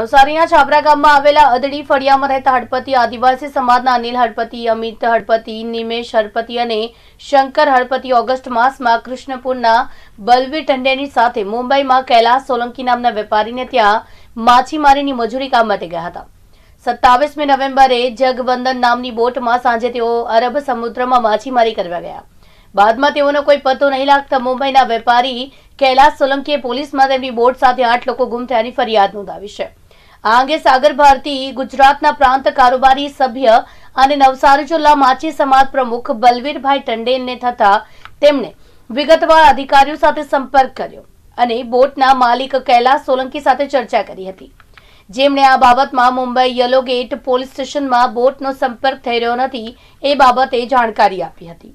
નવસારીના છાબરા ગામમાં આવેલા અદડી ફળિયામાં રહેતા હડપતિ આદિવાસી સમાજના અનિલ હડપતિ અમિત હડપતિ નિમેશ હડપતિ અને શંકર હડપતિ ઓગસ્ટ માસમાં કૃષ્ણપુરના બલવી ટંડેની સાથે મુંબઈમાં કૈલાસ સોલંકી નામના વેપારીને ત્યાં માછીમારીની મજૂરી કામ માટે ગયા હતા સત્તાવીસમી નવેમ્બરે જગબંધન નામની બોટમાં સાંજે તેઓ અરબ સમુદ્રમાં માછીમારી કરવા ગયા બાદમાં તેઓનો કોઈ પતો નહીં લાગતા મુંબઈના વેપારી કૈલાસ સોલંકીએ પોલીસમાં તેમની બોટ સાથે આઠ લોકો ગુમ થયાની ફરિયાદ નોંધાવી છે આંગે સાગર ભારતી ગુજરાતના પ્રાંત કારોબારી સભ્ય અને નવસારી જિલ્લા માછી સમાજ પ્રમુખ બલવીરભાઈ ટંડેલને થતા તેમણે વિગતવાર અધિકારીઓ સાથે સંપર્ક કર્યો અને બોટના માલિક કૈલાસ સોલંકી સાથે ચર્ચા કરી હતી જેમણે આ બાબતમાં મુંબઈ યલો ગેટ પોલીસ સ્ટેશનમાં બોટનો સંપર્ક થઈ રહ્યો નથી એ બાબતે જાણકારી આપી હતી